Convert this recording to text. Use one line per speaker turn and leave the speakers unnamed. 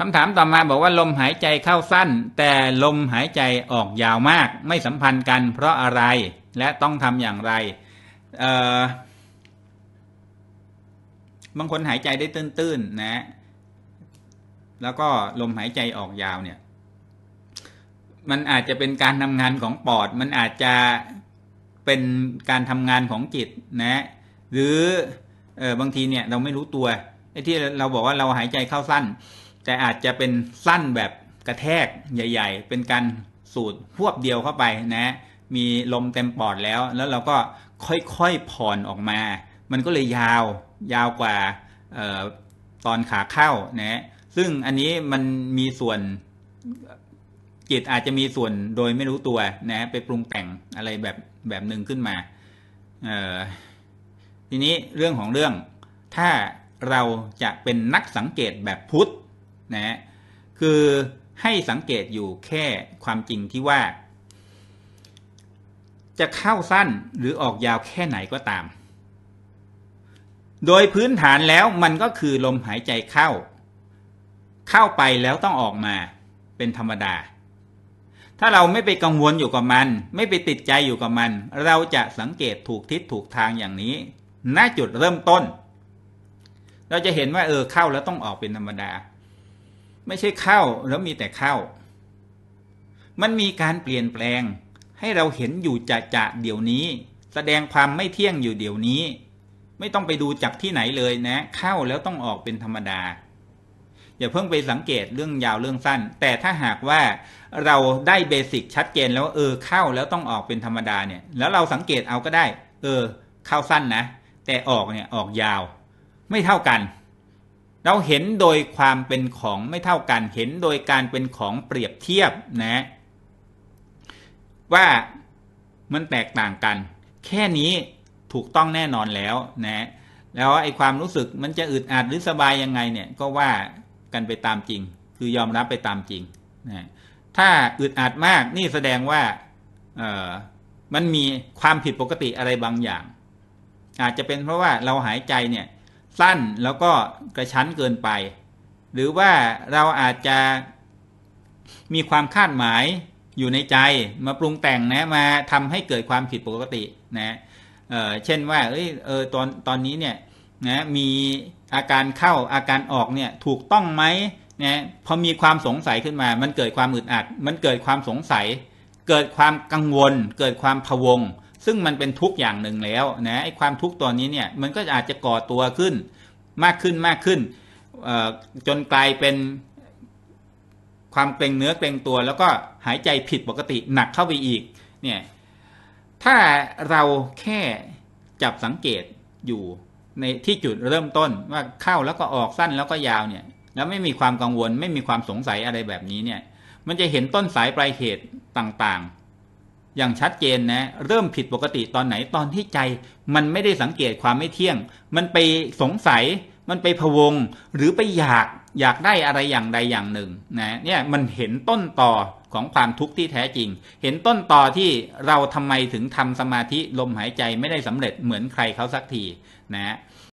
คำถามต่อมาบอกว่าลมหายใจเข้าสั้น แต่ลมหายใจออกยาวมากไม่สัมพันธ์กันเพราะอะไรและต้องทำอย่างไรบางคนหายใจได้ตื้นๆนะ แล้วก็ลมหายใจออกยาวเนี่ย มันอาจจะเป็นการทำงานของปอดมันอาจจะเป็นการทำงานของจิตนะ หรือบางทีเนี่ยเราไม่รู้ตัวไอ้ที่เราบอกว่าเราหายใจเข้าสั้นแต่อาจจะเป็นสั้นแบบกระแทกใหญ่ๆ เป็นการสูดพวบเดียวเข้าไปนะ มีลมเต็มปอดแล้ว แล้วเราก็ค่อยๆผ่อนออกมา มันก็เลยยาวยาวกว่าออตอนขาเข้านะ ซึ่งอันนี้มันมีส่วน จิตอาจจะมีส่วนโดยไม่รู้ตัวนะไปปรุงแต่งอะไรแบบแบบหนึ่งขึ้นมาทีนี้เรื่องของเรื่อง ถ้าเราจะเป็นนักสังเกตแบบพุทธนะคือให้สังเกตอยู่แค่ความจริงที่ว่า จะเข้าสั้นหรือออกยาวแค่ไหนก็ตาม โดยพื้นฐานแล้วมันก็คือลมหายใจเข้า เข้าไปแล้วต้องออกมาเป็นธรรมดา ถ้าเราไม่ไปกังวลอยู่กับมัน ไม่ไปติดใจอยู่กับมัน เราจะสังเกตถูกทิศถูกทางอย่างนี้ณจุดเริ่มต้น เราจะเห็นว่าเออเข้าแล้วต้องออกเป็นธรรมดาไม่ใช่ข้าวแล้วมีแต่ข้าวมันมีการเปลี่ยนแปลง ให้เราเห็นอยู่จะจะเดี๋ยวนี้ แสดงความไม่เที่ยงอยู่เดี๋ยวนี้ ไม่ต้องไปดูจากที่ไหนเลยนะ เข้าแล้วต้องออกเป็นธรรมดา อย่าเพิ่งไปสังเกตเรื่องยาวเรื่องสั้น แต่ถ้าหากว่าเราได้เบสิกชัดเจนแล้ว เออ เข้าแล้วต้องออกเป็นธรรมดาเนี่ยแล้วเราสังเกตเอาก็ได้ เออ เข้าสั้นนะ แต่ออกเนี่ยออกยาว ไม่เท่ากันเราเห็นโดยความเป็นของไม่เท่ากัน เห็นโดยการเป็นของเปรียบเทียบนะว่ามันแตกต่างกัน แค่นี้ถูกต้องแน่นอนแล้วนะแล้วไอ้ความรู้สึกมันจะอึดอัดหรือสบายยังไงเนี่ยก็ว่ากันไปตามจริง คือยอมรับไปตามจริงนะถ้าอึดอัดมากนี่แสดงว่าเออมันมีความผิดปกติอะไรบางอย่าง อาจจะเป็นเพราะว่าเราหายใจเนี่ยสั้นแล้วก็กระชั้นเกินไป หรือว่าเราอาจจะมีความคาดหมายอยู่ในใจมาปรุงแต่งนะมาทำให้เกิดความผิดปกตินะเเช่นว่าเอเออตอนตอนนี้เนี่ยนะมีอาการเข้าอาการออกเนี่ยถูกต้องไหมนะพอมีความสงสัยขึ้นมา มันเกิดความอึดอัด มันเกิดความสงสัย เกิดความกังวล เกิดความพะวงซึ่งมันเป็นทุกข์อย่างหนึ่งแล้วนะไอ้ความทุกข์ตัวนี้เนี่ยมันก็อาจจะก่อตัวขึ้นมากขึ้นมากขึ้นจนกลายเป็นความเกรงเนื้อเกรงตัว แล้วก็หายใจผิดปกติหนักเข้าไปอีกเนี่ยถ้าเราแค่จับสังเกตอยู่ในที่จุดเริ่มต้นว่าเข้าแล้วก็ออกสั้นแล้วก็ยาวเนี่ยแล้วไม่มีความกังวลไม่มีความสงสัยอะไรแบบนี้เนี่ยมันจะเห็นต้นสายปลายเหตุต่างอย่างชัดเจนนะเริ่มผิดปกติตอนไหนตอนที่ใจ มันไม่ได้สังเกตความไม่เที่ยง มันไปสงสัยมันไปพวง หรือไปอยากอยากได้อะไรอย่างใดอย่างหนึ่งนะเนี่ยมันเห็นต้นต่อของความทุกข์ที่แท้จริง เห็นต้นต่อที่เราทำไมถึงทำสมาธิลมหายใจไม่ได้สำเร็จเหมือนใครเขาสักทีนะ